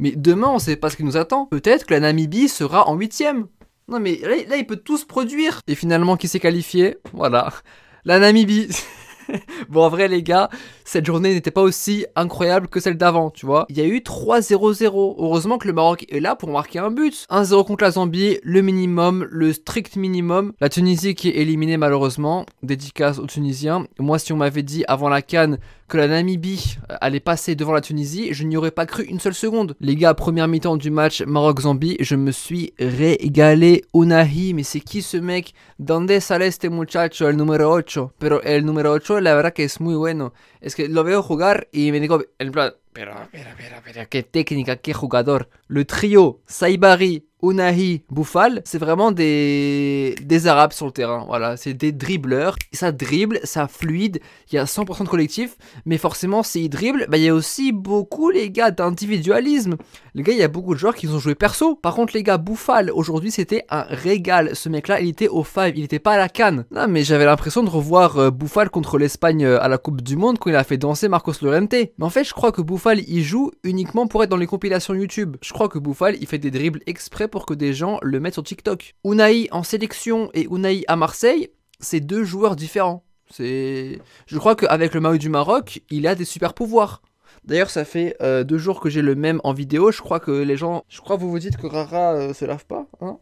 Mais demain, on sait pas ce qui nous attend. Peut-être que la Namibie sera en huitième. Non mais là, il peut tout se produire. Et finalement, qui s'est qualifié Voilà. La Namibie. bon, en vrai, les gars, cette journée n'était pas aussi incroyable que celle d'avant, tu vois. Il y a eu 3-0-0. Heureusement que le Maroc est là pour marquer un but. 1-0 contre la Zambie, le minimum, le strict minimum. La Tunisie qui est éliminée, malheureusement. Dédicace aux Tunisiens. Moi, si on m'avait dit avant la Cannes que la Namibie euh, allait passer devant la Tunisie, je n'y aurais pas cru une seule seconde. Les gars, première mi-temps du match Maroc-Zambie, je me suis régalé. Unahi, mais c'est qui ce mec Donde sale este muchacho, el numéro 8? Pero el número 8, la verdad que es muy bueno. Es que lo veo jugar y me digo, en plan, pero, pero, pero, pero, qué técnica, qué jugador. Le trio, Saibari, Unahi Boufal, c'est vraiment des, des Arabes sur le terrain. Voilà, c'est des dribbleurs. Ça dribble, ça fluide. Il y a 100% de collectif, mais forcément, s'ils dribblent, bah, il y a aussi beaucoup, les gars, d'individualisme. Les gars, il y a beaucoup de joueurs qui ont joué perso. Par contre, les gars, Boufal aujourd'hui, c'était un régal. Ce mec-là, il était au 5, il était pas à la canne. Non, mais j'avais l'impression de revoir euh, Boufal Bouffal contre l'Espagne euh, à la Coupe du Monde quand il a fait danser Marcos Llorente. Mais en fait, je crois que Boufal il joue uniquement pour être dans les compilations YouTube. Je crois que Boufal il fait des dribbles exprès pour que des gens le mettent sur TikTok. Unai en sélection et Unai à Marseille, c'est deux joueurs différents. C'est, je crois qu'avec le maillot du Maroc, il a des super pouvoirs. D'ailleurs, ça fait euh, deux jours que j'ai le même en vidéo. Je crois que les gens, je crois que vous vous dites que Rara euh, se lave pas, hein.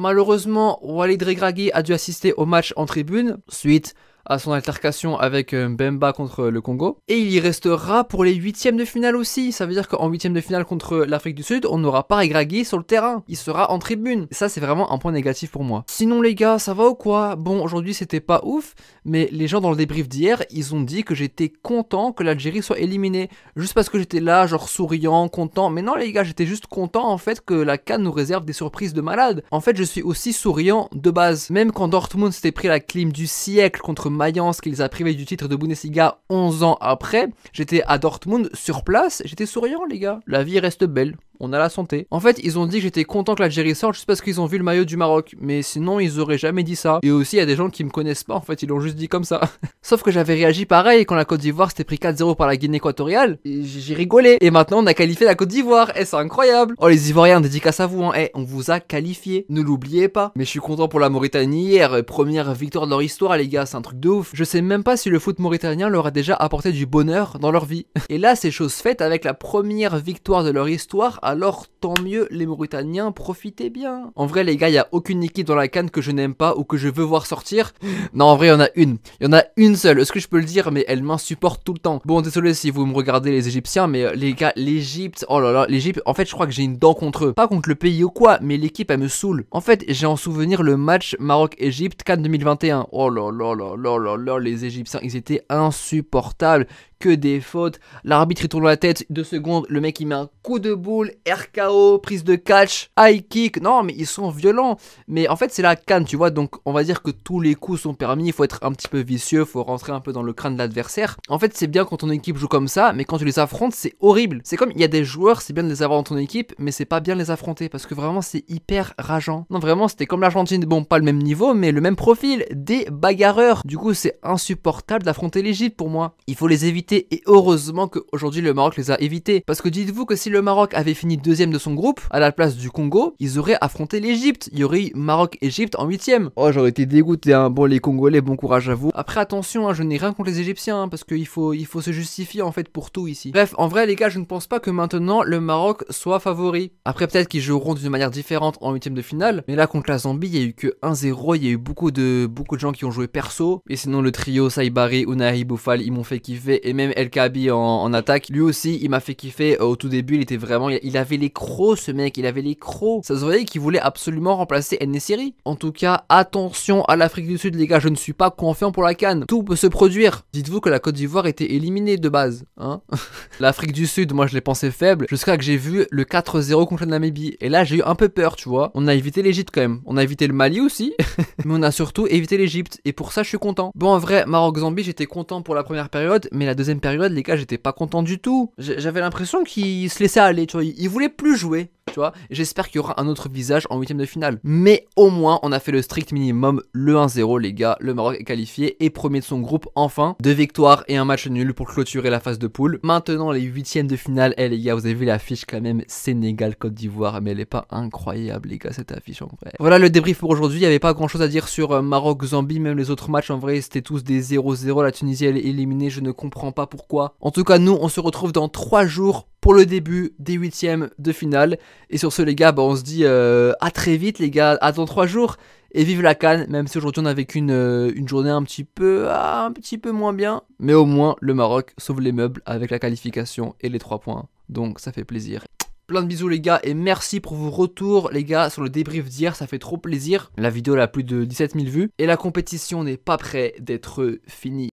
Malheureusement, Walid Regragui a dû assister au match en tribune suite à son altercation avec euh, Mbemba contre euh, le Congo. Et il y restera pour les huitièmes de finale aussi. Ça veut dire qu'en huitièmes de finale contre euh, l'Afrique du Sud, on n'aura pas Egragui sur le terrain. Il sera en tribune. ça, c'est vraiment un point négatif pour moi. Sinon, les gars, ça va ou quoi Bon, aujourd'hui, c'était pas ouf, mais les gens dans le débrief d'hier, ils ont dit que j'étais content que l'Algérie soit éliminée. Juste parce que j'étais là, genre souriant, content. Mais non, les gars, j'étais juste content en fait que la Cannes nous réserve des surprises de malade. En fait, je suis aussi souriant de base. Même quand Dortmund s'était pris la clim du siècle contre Mayence qu'ils a privé du titre de Bundesliga 11 ans après. J'étais à Dortmund sur place, j'étais souriant les gars. La vie reste belle on a la santé. En fait, ils ont dit que j'étais content que l'Algérie sorte juste parce qu'ils ont vu le maillot du Maroc, mais sinon ils auraient jamais dit ça. Et aussi, il y a des gens qui me connaissent pas, en fait, ils l'ont juste dit comme ça. Sauf que j'avais réagi pareil quand la Côte d'Ivoire s'était pris 4-0 par la Guinée équatoriale, j'ai rigolé. Et maintenant, on a qualifié la Côte d'Ivoire, et eh, c'est incroyable. Oh, les Ivoiriens, dédicace à vous, hein, eh, on vous a qualifié, ne l'oubliez pas. Mais je suis content pour la Mauritanie hier, première victoire de leur histoire, les gars, c'est un truc de ouf. Je sais même pas si le foot mauritanien leur a déjà apporté du bonheur dans leur vie. Et là, c'est chose faite avec la première victoire de leur histoire alors tant mieux, les Mauritaniens, profitez bien. En vrai, les gars, il n'y a aucune équipe dans la canne que je n'aime pas ou que je veux voir sortir. Non, en vrai, il y en a une. Il y en a une seule. Est-ce que je peux le dire Mais elle m'insupporte tout le temps. Bon, désolé si vous me regardez, les Égyptiens, mais euh, les gars, l'Égypte, oh là là, l'Égypte, en fait, je crois que j'ai une dent contre eux. Pas contre le pays ou quoi, mais l'équipe, elle me saoule. En fait, j'ai en souvenir le match Maroc-Égypte Cannes 2021. Oh là là là là là là, les Égyptiens, ils étaient insupportables. Que des fautes. L'arbitre, il tourne la tête deux secondes. Le mec, il met un coup de boule RKO, prise de catch, high kick. Non, mais ils sont violents. Mais en fait, c'est la canne, tu vois. Donc, on va dire que tous les coups sont permis. Il faut être un petit peu vicieux. faut rentrer un peu dans le crâne de l'adversaire. En fait, c'est bien quand ton équipe joue comme ça. Mais quand tu les affrontes, c'est horrible. C'est comme il y a des joueurs, c'est bien de les avoir dans ton équipe. Mais c'est pas bien de les affronter. Parce que vraiment, c'est hyper rageant. Non, vraiment, c'était comme l'Argentine. Bon, pas le même niveau, mais le même profil. Des bagarreurs. Du coup, c'est insupportable d'affronter l'Egypte pour moi. Il faut les éviter. Et heureusement qu'aujourd'hui, le Maroc les a évités. Parce que dites-vous que si le Maroc avait fini deuxième de son groupe, à la place du Congo, ils auraient affronté l'Egypte. Il y aurait eu maroc egypte en huitième. Oh, j'aurais été dégoûté. Hein. Bon, les Congolais, bon courage à vous. Après, attention, hein, je n'ai rien contre les Égyptiens, hein, parce qu'il faut, il faut se justifier en fait pour tout ici. Bref, en vrai, les gars, je ne pense pas que maintenant le Maroc soit favori. Après, peut-être qu'ils joueront d'une manière différente en huitième de finale, mais là contre la Zambie, il y a eu que 1-0. Il y a eu beaucoup de, beaucoup de gens qui ont joué perso, et sinon le trio Saibari, Unai, Boufal, ils m'ont fait kiffer, et même El Kabi en, en attaque, lui aussi, il m'a fait kiffer. Au tout début, il était vraiment, il avait les crocs, ce mec, il avait les crocs. Ça se voyait qu'il voulait absolument remplacer Nesiri. En tout cas, attention à l'Afrique du Sud, les gars, je ne suis pas confiant pour la canne. Tout peut se produire. Dites-vous que la Côte d'Ivoire était éliminée de base, hein. L'Afrique du Sud, moi, je l'ai pensé faible, jusqu'à que j'ai vu le 4-0 contre la Namibie. Et là, j'ai eu un peu peur, tu vois. On a évité l'Egypte, quand même. On a évité le Mali aussi, mais on a surtout évité l'Egypte Et pour ça, je suis content. Bon, en vrai, Maroc-Zambie, j'étais content pour la première période, mais la deuxième période, les gars, j'étais pas content du tout. J'avais l'impression qu'ils se laissaient aller, tu vois il voulait plus jouer, tu vois. J'espère qu'il y aura un autre visage en huitième de finale. Mais au moins, on a fait le strict minimum, le 1-0, les gars. Le Maroc est qualifié et premier de son groupe, enfin. Deux victoires et un match nul pour clôturer la phase de poule. Maintenant, les huitièmes de finale. Eh, les gars, vous avez vu l'affiche quand même Sénégal-Côte d'Ivoire. Mais elle est pas incroyable, les gars, cette affiche en vrai. Voilà le débrief pour aujourd'hui. Il n'y avait pas grand chose à dire sur euh, Maroc-Zambie. Même les autres matchs, en vrai, c'était tous des 0-0. La Tunisie, elle est éliminée. Je ne comprends pas pourquoi. En tout cas, nous, on se retrouve dans 3 jours pour le début des huitièmes de finale. Et sur ce, les gars, bah, on se dit euh, à très vite, les gars, à dans trois jours. Et vive la Cannes, même si aujourd'hui on a vécu une, euh, une journée un petit, peu, ah, un petit peu moins bien. Mais au moins, le Maroc sauve les meubles avec la qualification et les trois points. Donc ça fait plaisir. Plein de bisous les gars et merci pour vos retours les gars sur le débrief d'hier, ça fait trop plaisir. La vidéo a plus de 17 000 vues et la compétition n'est pas près d'être finie.